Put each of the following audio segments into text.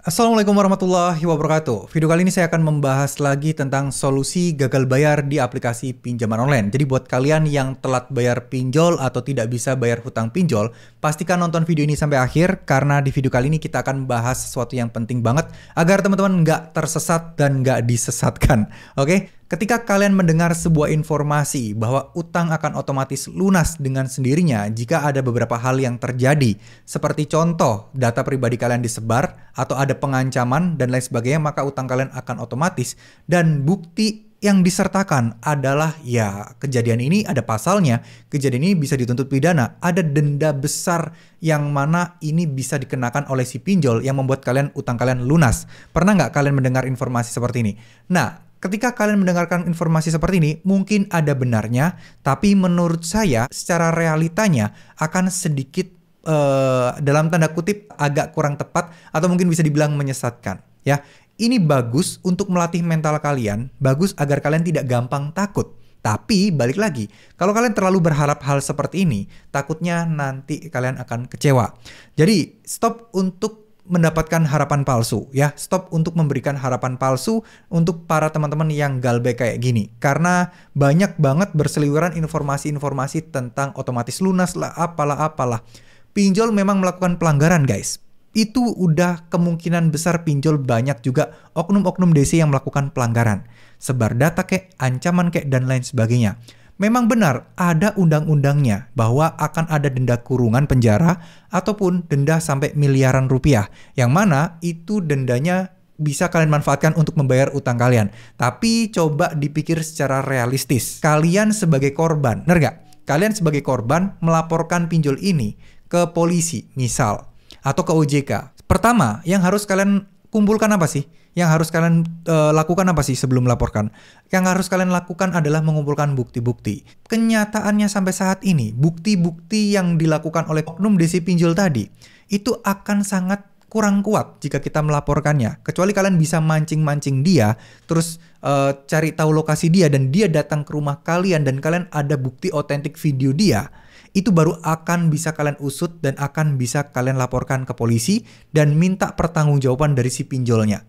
Assalamualaikum warahmatullahi wabarakatuh. Video kali ini saya akan membahas lagi tentang solusi gagal bayar di aplikasi pinjaman online. Jadi buat kalian yang telat bayar pinjol atau tidak bisa bayar hutang pinjol, pastikan nonton video ini sampai akhir karena di video kali ini kita akan bahas sesuatu yang penting banget agar teman-teman nggak tersesat dan nggak disesatkan. Oke, Ketika kalian mendengar sebuah informasi bahwa utang akan otomatis lunas dengan sendirinya jika ada beberapa hal yang terjadi, seperti contoh data pribadi kalian disebar atau ada pengancaman dan lain sebagainya, maka utang kalian akan otomatis dan bukti yang disertakan adalah ya kejadian ini ada pasalnya, kejadian ini bisa dituntut pidana, ada denda besar yang mana ini bisa dikenakan oleh si pinjol yang membuat kalian utang kalian lunas. Pernah nggak kalian mendengar informasi seperti ini? Nah, Ketika kalian mendengarkan informasi seperti ini, mungkin ada benarnya, tapi menurut saya secara realitanya akan sedikit uh, dalam tanda kutip agak kurang tepat atau mungkin bisa dibilang menyesatkan, ya. Ini bagus untuk melatih mental kalian, bagus agar kalian tidak gampang takut. Tapi balik lagi, kalau kalian terlalu berharap hal seperti ini, takutnya nanti kalian akan kecewa. Jadi, stop untuk mendapatkan harapan palsu ya. Stop untuk memberikan harapan palsu untuk para teman-teman yang galbe kayak gini. Karena banyak banget berseliweran informasi-informasi tentang otomatis lunas lah apalah apalah. Pinjol memang melakukan pelanggaran guys. Itu udah kemungkinan besar pinjol banyak juga oknum-oknum DC yang melakukan pelanggaran. Sebar data kek, ancaman kek, dan lain sebagainya memang benar ada undang-undangnya bahwa akan ada denda kurungan penjara ataupun denda sampai miliaran rupiah. Yang mana itu dendanya bisa kalian manfaatkan untuk membayar utang kalian. Tapi coba dipikir secara realistis. Kalian sebagai korban, bener gak? Kalian sebagai korban melaporkan pinjol ini ke polisi misal atau ke OJK. Pertama, yang harus kalian kumpulkan apa sih? yang harus kalian e, lakukan apa sih sebelum melaporkan? Yang harus kalian lakukan adalah mengumpulkan bukti-bukti. Kenyataannya sampai saat ini, bukti-bukti yang dilakukan oleh oknum desi pinjol tadi itu akan sangat kurang kuat jika kita melaporkannya. Kecuali kalian bisa mancing-mancing dia, terus e, cari tahu lokasi dia dan dia datang ke rumah kalian dan kalian ada bukti otentik video dia itu baru akan bisa kalian usut dan akan bisa kalian laporkan ke polisi dan minta pertanggungjawaban dari si pinjolnya.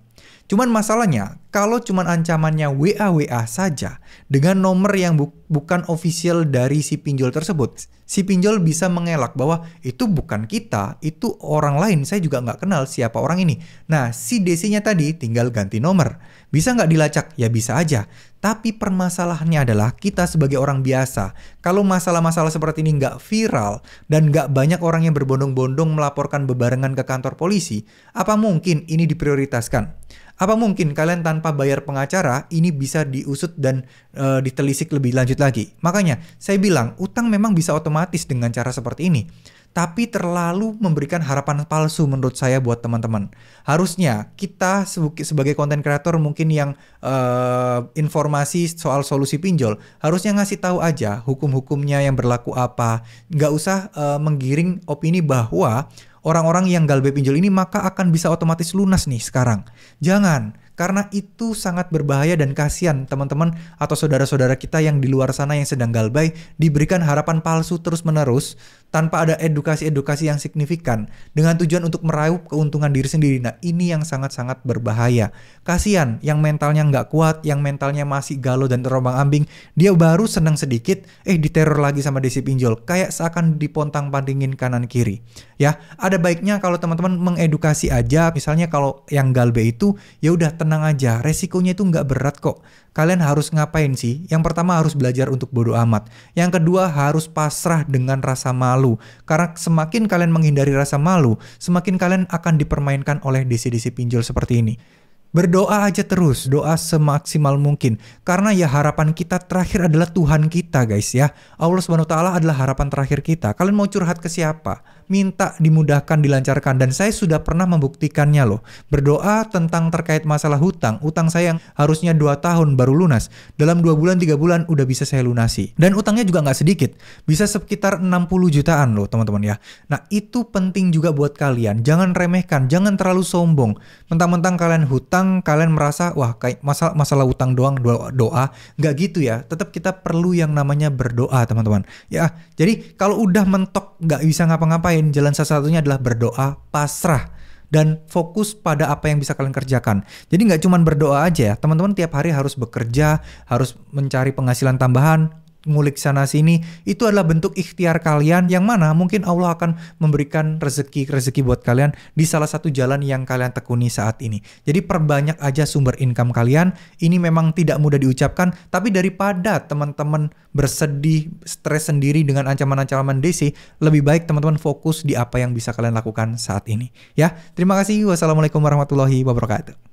Cuman masalahnya, kalau cuman ancamannya WA-WA saja dengan nomor yang bukan bukan official dari si pinjol tersebut. Si pinjol bisa mengelak bahwa itu bukan kita, itu orang lain, saya juga nggak kenal siapa orang ini. Nah, si DC-nya tadi tinggal ganti nomor. Bisa nggak dilacak? Ya bisa aja. Tapi permasalahannya adalah kita sebagai orang biasa, kalau masalah-masalah seperti ini nggak viral dan nggak banyak orang yang berbondong-bondong melaporkan bebarengan ke kantor polisi, apa mungkin ini diprioritaskan? Apa mungkin kalian tanpa bayar pengacara ini bisa diusut dan uh, ditelisik lebih lanjut lagi. Makanya saya bilang utang memang bisa otomatis dengan cara seperti ini. Tapi terlalu memberikan harapan palsu menurut saya buat teman-teman. Harusnya kita sebagai konten kreator mungkin yang uh, informasi soal solusi pinjol harusnya ngasih tahu aja hukum-hukumnya yang berlaku apa. Nggak usah uh, menggiring opini bahwa orang-orang yang galbe pinjol ini maka akan bisa otomatis lunas nih sekarang. Jangan, karena itu sangat berbahaya dan kasihan teman-teman atau saudara-saudara kita yang di luar sana yang sedang galbay diberikan harapan palsu terus-menerus tanpa ada edukasi-edukasi yang signifikan dengan tujuan untuk meraup keuntungan diri sendiri. Nah ini yang sangat-sangat berbahaya. Kasihan yang mentalnya nggak kuat, yang mentalnya masih galau dan terombang ambing, dia baru senang sedikit, eh diteror lagi sama desi pinjol. Kayak seakan dipontang pantingin kanan kiri. Ya, ada baiknya kalau teman-teman mengedukasi aja, misalnya kalau yang galbe itu ya udah tenang aja, resikonya itu nggak berat kok. Kalian harus ngapain sih? Yang pertama harus belajar untuk bodoh amat. Yang kedua harus pasrah dengan rasa malu. Karena semakin kalian menghindari rasa malu, semakin kalian akan dipermainkan oleh DC-DC pinjol seperti ini. Berdoa aja terus, doa semaksimal mungkin. Karena ya harapan kita terakhir adalah Tuhan kita guys ya. Allah Subhanahu Taala adalah harapan terakhir kita. Kalian mau curhat ke siapa? Minta dimudahkan, dilancarkan. Dan saya sudah pernah membuktikannya loh. Berdoa tentang terkait masalah hutang. Utang saya yang harusnya 2 tahun baru lunas. Dalam 2 bulan, 3 bulan udah bisa saya lunasi. Dan utangnya juga nggak sedikit. Bisa sekitar 60 jutaan loh teman-teman ya. Nah itu penting juga buat kalian. Jangan remehkan, jangan terlalu sombong. Mentang-mentang kalian hutang, utang kalian merasa wah kayak masalah masalah utang doang doa, doa nggak gitu ya tetap kita perlu yang namanya berdoa teman-teman ya jadi kalau udah mentok nggak bisa ngapa-ngapain jalan salah satunya adalah berdoa pasrah dan fokus pada apa yang bisa kalian kerjakan. Jadi nggak cuma berdoa aja ya, teman-teman tiap hari harus bekerja, harus mencari penghasilan tambahan, ngulik sana sini itu adalah bentuk ikhtiar kalian yang mana mungkin Allah akan memberikan rezeki rezeki buat kalian di salah satu jalan yang kalian tekuni saat ini. Jadi perbanyak aja sumber income kalian. Ini memang tidak mudah diucapkan, tapi daripada teman-teman bersedih, stres sendiri dengan ancaman-ancaman DC, lebih baik teman-teman fokus di apa yang bisa kalian lakukan saat ini. Ya, terima kasih. Wassalamualaikum warahmatullahi wabarakatuh.